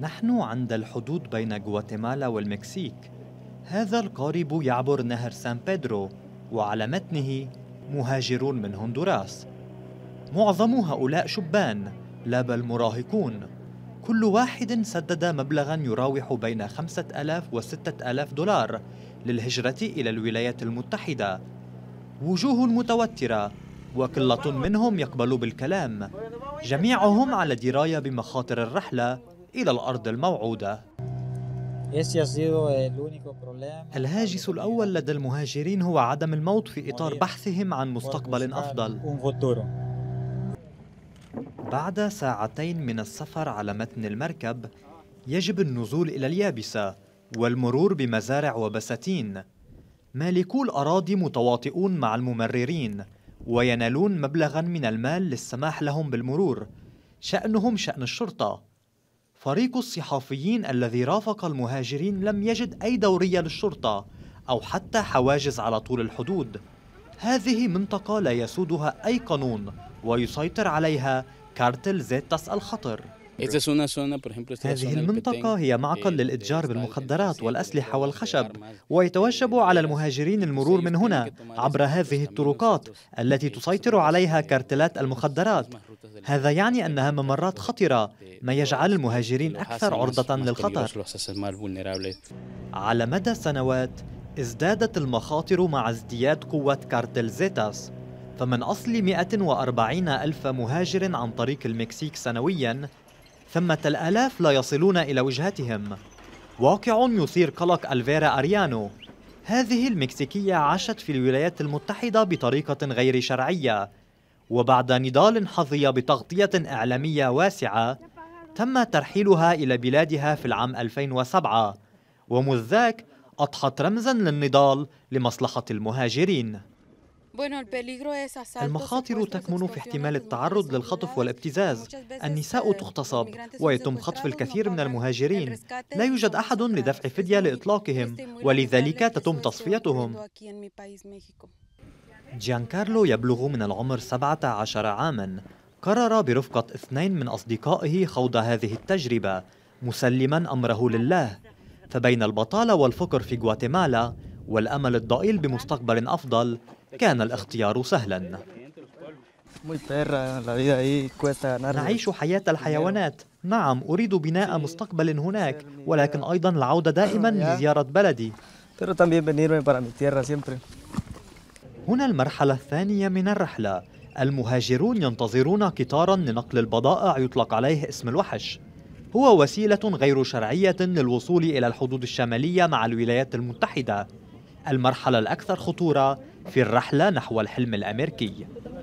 نحن عند الحدود بين غواتيمالا والمكسيك هذا القارب يعبر نهر سان بيدرو وعلى متنه مهاجرون من هندوراس معظم هؤلاء شبان لا بل مراهقون كل واحد سدد مبلغا يراوح بين 5000 و 6000 دولار للهجرة إلى الولايات المتحدة وجوه متوترة وقلة منهم يقبل بالكلام جميعهم على دراية بمخاطر الرحلة إلى الأرض الموعودة الهاجس الأول لدى المهاجرين هو عدم الموت في إطار بحثهم عن مستقبل أفضل بعد ساعتين من السفر على متن المركب يجب النزول إلى اليابسة والمرور بمزارع وبساتين مالكو الأراضي متواطئون مع الممررين وينالون مبلغا من المال للسماح لهم بالمرور شأنهم شأن الشرطة فريق الصحافيين الذي رافق المهاجرين لم يجد أي دورية للشرطة أو حتى حواجز على طول الحدود هذه منطقة لا يسودها أي قانون ويسيطر عليها كارتل زيتاس الخطر هذه المنطقة هي معقل للإتجار بالمخدرات والأسلحة والخشب ويتوجب على المهاجرين المرور من هنا عبر هذه الطرقات التي تسيطر عليها كارتلات المخدرات هذا يعني أنها ممرات خطرة ما يجعل المهاجرين أكثر عرضة للخطر على مدى سنوات ازدادت المخاطر مع ازدياد قوة كارتل زيتاس فمن أصل 140 ألف مهاجر عن طريق المكسيك سنوياً ثمة الآلاف لا يصلون إلى وجهتهم واقع يثير قلق ألفيرا أريانو هذه المكسيكية عاشت في الولايات المتحدة بطريقة غير شرعية وبعد نضال حظي بتغطية إعلامية واسعة تم ترحيلها إلى بلادها في العام 2007 ومذ ذاك أضحت رمزا للنضال لمصلحة المهاجرين المخاطر تكمن في احتمال التعرض للخطف والابتزاز النساء eh, تغتصب ويتم خطف الكثير من المهاجرين لا يوجد أحد لدفع فدية لإطلاقهم ولذلك تتم تصفيتهم جيان كارلو يبلغ من العمر 17 عاما قرر برفقة اثنين من أصدقائه خوض هذه التجربة مسلما أمره لله فبين البطالة والفقر في غواتيمالا والأمل الضئيل بمستقبل أفضل كان الاختيار سهلا نعيش حياة الحيوانات نعم أريد بناء مستقبل هناك ولكن أيضا العودة دائما لزيارة بلدي هنا المرحلة الثانية من الرحلة المهاجرون ينتظرون قطارا لنقل البضائع يطلق عليه اسم الوحش هو وسيلة غير شرعية للوصول إلى الحدود الشمالية مع الولايات المتحدة المرحلة الأكثر خطورة في الرحلة نحو الحلم الأمريكي